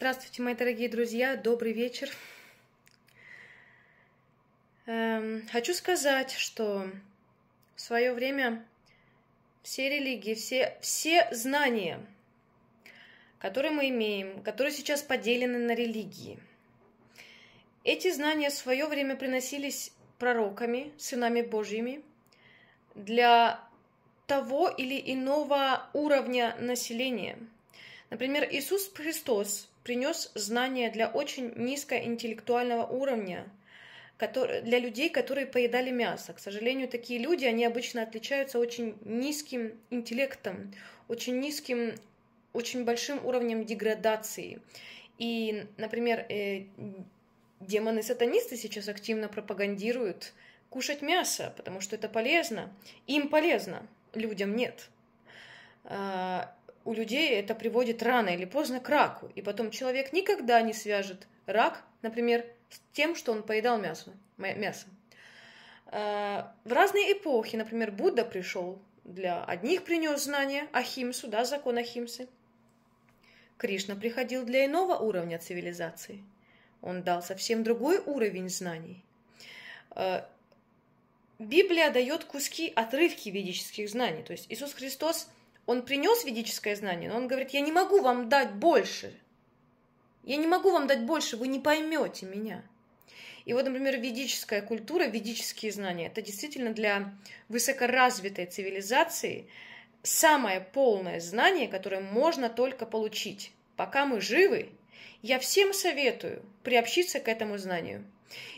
Здравствуйте, мои дорогие друзья, добрый вечер. Эм, хочу сказать, что в свое время все религии, все, все знания, которые мы имеем, которые сейчас поделены на религии, эти знания в свое время приносились пророками, сынами Божьими, для того или иного уровня населения. Например, Иисус Христос принес знания для очень низкоинтеллектуального уровня, который, для людей, которые поедали мясо. К сожалению, такие люди, они обычно отличаются очень низким интеллектом, очень низким, очень большим уровнем деградации. И, например, э, демоны-сатанисты сейчас активно пропагандируют кушать мясо, потому что это полезно. Им полезно, людям нет. А, у людей это приводит рано или поздно к раку. И потом человек никогда не свяжет рак, например, с тем, что он поедал мясо. мясо. А, в разные эпохи, например, Будда пришел, для одних принес знания Ахимсу, да, закон Ахимсы. Кришна приходил для иного уровня цивилизации. Он дал совсем другой уровень знаний. А, Библия дает куски, отрывки ведических знаний. То есть Иисус Христос – он принес ведическое знание, но он говорит, я не могу вам дать больше. Я не могу вам дать больше, вы не поймете меня. И вот, например, ведическая культура, ведические знания, это действительно для высокоразвитой цивилизации самое полное знание, которое можно только получить. Пока мы живы, я всем советую приобщиться к этому знанию.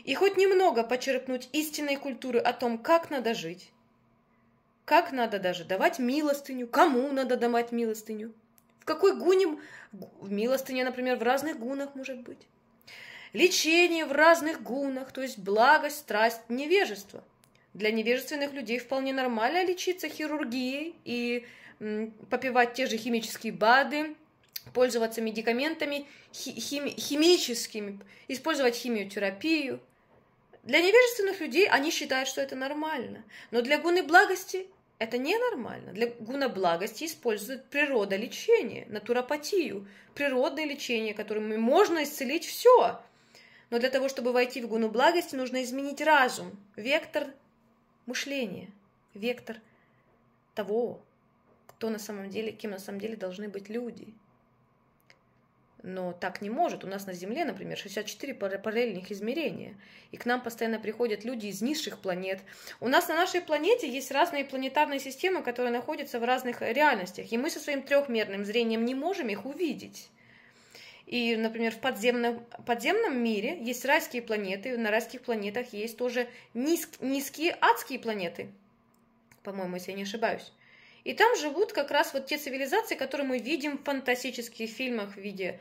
И хоть немного почерпнуть истинной культуры о том, как надо жить, как надо даже давать милостыню, кому надо давать милостыню, в какой гуне милостыня, например, в разных гунах может быть. Лечение в разных гунах, то есть благость, страсть, невежество. Для невежественных людей вполне нормально лечиться хирургией и попивать те же химические БАДы, пользоваться медикаментами хим, химическими, использовать химиотерапию – для невежественных людей они считают, что это нормально. Но для гуны благости это ненормально. Для гуна благости используют природа лечения, натуропатию, природное лечение, которым можно исцелить все. Но для того, чтобы войти в гуну благости, нужно изменить разум, вектор мышления, вектор того, кто на самом деле, кем на самом деле должны быть люди – но так не может. У нас на Земле, например, 64 параллельных измерения. И к нам постоянно приходят люди из низших планет. У нас на нашей планете есть разные планетарные системы, которые находятся в разных реальностях. И мы со своим трехмерным зрением не можем их увидеть. И, например, в подземном, подземном мире есть райские планеты, на райских планетах есть тоже низ, низкие адские планеты, по-моему, если я не ошибаюсь. И там живут как раз вот те цивилизации, которые мы видим в фантастических фильмах в виде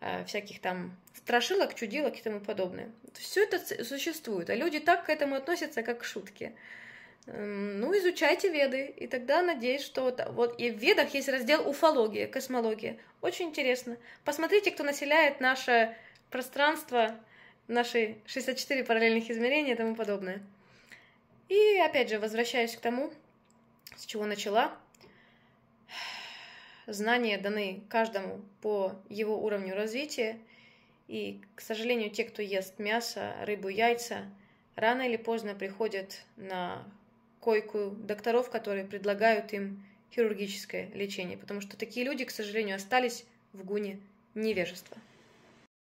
э, всяких там страшилок, чудилок и тому подобное. Все это существует, а люди так к этому относятся, как к шутке. Ну, изучайте веды, и тогда надеюсь, что вот, и в ведах есть раздел уфология, космология. Очень интересно. Посмотрите, кто населяет наше пространство, наши 64 параллельных измерения и тому подобное. И опять же, возвращаюсь к тому, с чего начала. Знания даны каждому по его уровню развития. И, к сожалению, те, кто ест мясо, рыбу, яйца, рано или поздно приходят на койку докторов, которые предлагают им хирургическое лечение. Потому что такие люди, к сожалению, остались в гуне невежества.